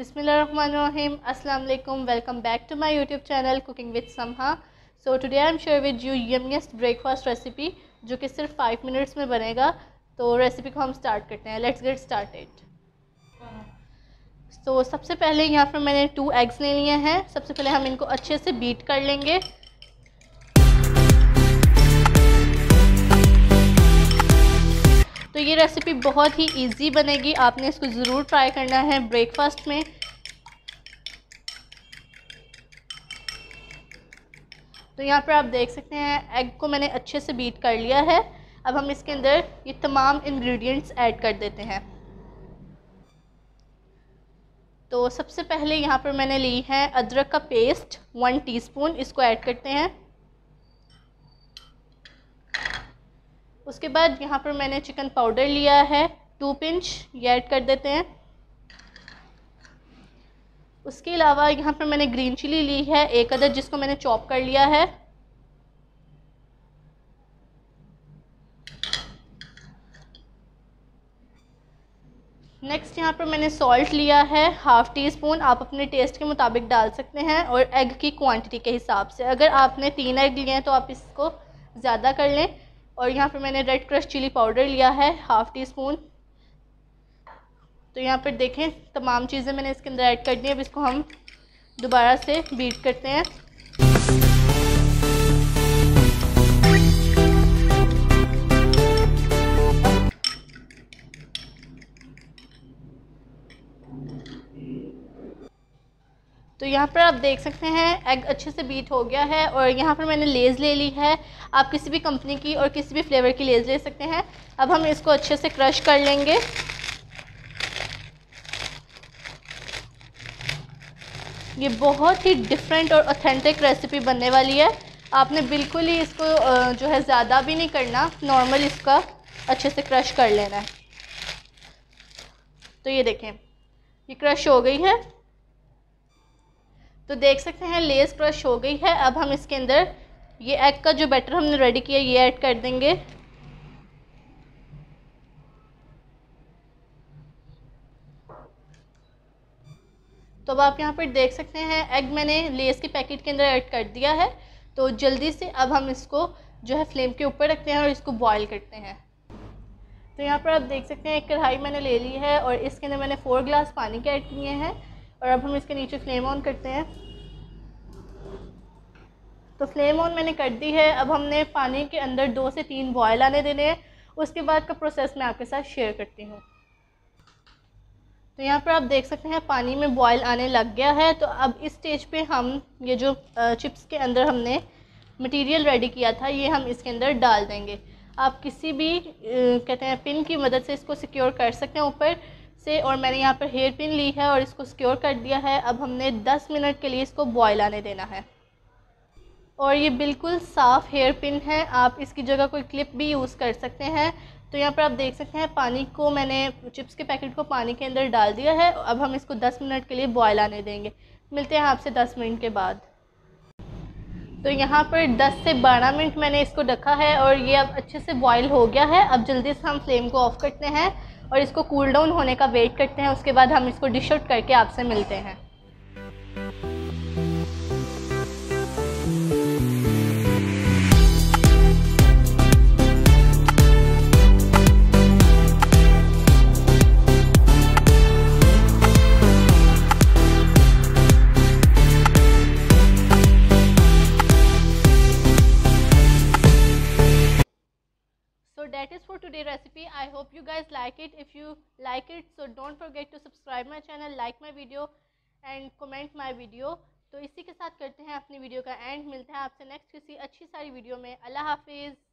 Bismillahirrahmanirrahim. Assalamu alaikum. Welcome back to my YouTube channel Cooking with Samha. So today I'm share with you yummiest breakfast recipe जो कि सिर्फ five minutes में बनेगा तो recipe को हम स्टार्ट करते हैं लेट्स गेट स्टार्टेड तो सबसे पहले यहाँ पर मैंने टू एग्स ले लिए हैं सबसे पहले हम इनको अच्छे से बीट कर लेंगे तो ये रेसिपी बहुत ही इजी बनेगी आपने इसको ज़रूर ट्राई करना है ब्रेकफास्ट में तो यहाँ पर आप देख सकते हैं एग को मैंने अच्छे से बीट कर लिया है अब हम इसके अंदर ये तमाम इंग्रेडिएंट्स ऐड कर देते हैं तो सबसे पहले यहाँ पर मैंने ली है अदरक का पेस्ट वन टीस्पून इसको ऐड करते हैं उसके बाद यहाँ पर मैंने चिकन पाउडर लिया है टू पिंच ये ऐड कर देते हैं उसके अलावा यहाँ पर मैंने ग्रीन चिली ली है एक अदर जिसको मैंने चॉप कर लिया है नेक्स्ट यहाँ पर मैंने सॉल्ट लिया है हाफ़ टी स्पून आप अपने टेस्ट के मुताबिक डाल सकते हैं और एग की क्वांटिटी के हिसाब से अगर आपने तीन एग लिए हैं तो आप इसको ज़्यादा कर लें और यहाँ पे मैंने रेड क्रश चिली पाउडर लिया है हाफ़ टी स्पून तो यहाँ पर देखें तमाम चीज़ें मैंने इसके अंदर ऐड कर दी अब इसको हम दोबारा से बीट करते हैं तो यहाँ पर आप देख सकते हैं एग अच्छे से बीट हो गया है और यहाँ पर मैंने लेज़ ले ली है आप किसी भी कंपनी की और किसी भी फ्लेवर की लेज़ ले सकते हैं अब हम इसको अच्छे से क्रश कर लेंगे ये बहुत ही डिफरेंट और ऑथेंटिक रेसिपी बनने वाली है आपने बिल्कुल ही इसको जो है ज़्यादा भी नहीं करना नॉर्मल इसका अच्छे से क्रश कर लेना है तो ये देखें ये क्रश हो गई है तो देख सकते हैं लेस क्रश हो गई है अब हम इसके अंदर ये एग का जो बैटर हमने रेडी किया ये ऐड कर देंगे तो अब आप यहाँ पर देख सकते हैं एग मैंने लेस के पैकेट के अंदर ऐड कर दिया है तो जल्दी से अब हम इसको जो है फ्लेम के ऊपर रखते हैं और इसको बॉईल करते हैं तो यहाँ पर आप देख सकते हैं एक कढ़ाई मैंने ले ली है और इसके अंदर मैंने फ़ोर ग्लास पानी के ऐड किए हैं और अब हम इसके नीचे फ्लेम ऑन करते हैं तो फ्लेम ऑन मैंने कर दी है अब हमने पानी के अंदर दो से तीन बॉयल आने देने हैं उसके बाद का प्रोसेस मैं आपके साथ शेयर करती हूँ तो यहाँ पर आप देख सकते हैं पानी में बॉयल आने लग गया है तो अब इस स्टेज पे हम ये जो चिप्स के अंदर हमने मटेरियल रेडी किया था ये हम इसके अंदर डाल देंगे आप किसी भी कहते हैं पिन की मदद से इसको सिक्योर कर सकते हैं ऊपर से और मैंने यहाँ पर हेयर पिन ली है और इसको स्क्योर कर दिया है अब हमने 10 मिनट के लिए इसको बॉयल आने देना है और ये बिल्कुल साफ़ हेयर पिन है आप इसकी जगह कोई क्लिप भी यूज़ कर सकते हैं तो यहाँ पर आप देख सकते हैं पानी को मैंने चिप्स के पैकेट को पानी के अंदर डाल दिया है अब हम इसको दस मिनट के लिए बॉयल आने देंगे मिलते हैं आपसे दस मिनट के बाद तो यहाँ पर 10 से 12 मिनट मैंने इसको रखा है और ये अब अच्छे से बॉयल हो गया है अब जल्दी से हम फ्लेम को ऑफ़ करते हैं और इसको कूल डाउन होने का वेट करते हैं उसके बाद हम इसको डिश आउट करके आपसे मिलते हैं that is for today recipe i hope you guys like it if you like it so don't forget to subscribe my channel like my video and comment my video तो इसी के साथ करते हैं अपनी वीडियो का एंड मिलते हैं आपसे नेक्स्ट किसी अच्छी सारी वीडियो में अल्लाह हाफिज़